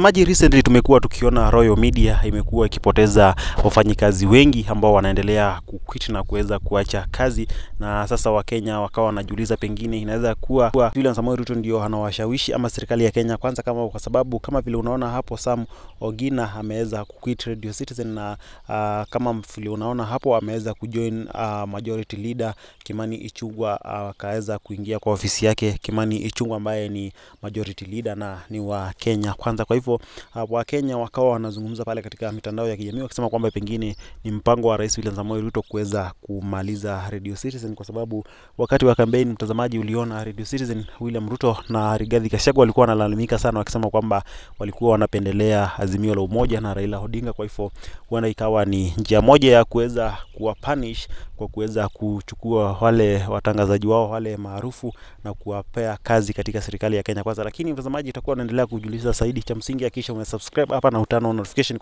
Mtazamaji, recently tumekuwa tukiona Royal Media imekuwa ikipoteza wafanyikazi wengi ambao wanaendelea kuquit na kuweza kuacha kazi, na sasa Wakenya wakawa wanajiuliza pengine inaweza kuwa, kuwa William Samoei Ruto ndio anawashawishi ama serikali ya Kenya kwanza, kama kwa sababu kama vile unaona hapo Sam Ogina ameweza kuquit Radio Citizen na uh, kama vile unaona hapo ameweza kujoin uh, majority leader Kimani Ichung'wa ah, akaweza uh, kuingia kwa ofisi yake Kimani Ichung'wa ambaye ni majority leader na ni wa Kenya kwanza, kwa hivyo hivyo uh, Wakenya wakawa wanazungumza pale katika mitandao ya kijamii wakisema kwamba pengine ni mpango wa Rais William Samoei Ruto kuweza kumaliza Radio Citizen, kwa sababu wakati wa kampeni, mtazamaji, uliona Radio Citizen, William Ruto na Rigathi Gachagua walikuwa wanalalamika sana, wakisema kwamba walikuwa wanapendelea Azimio la Umoja na Raila Odinga. Kwa hivyo huenda ikawa ni njia moja ya kuweza kuwapunish kwa kuweza kuchukua wale watangazaji wao wale maarufu na kuwapea kazi katika serikali ya Kenya Kwanza. Lakini mtazamaji, itakuwa unaendelea kujulisha zaidi cha msingi unaingia kisha umesubscribe hapa na utano notification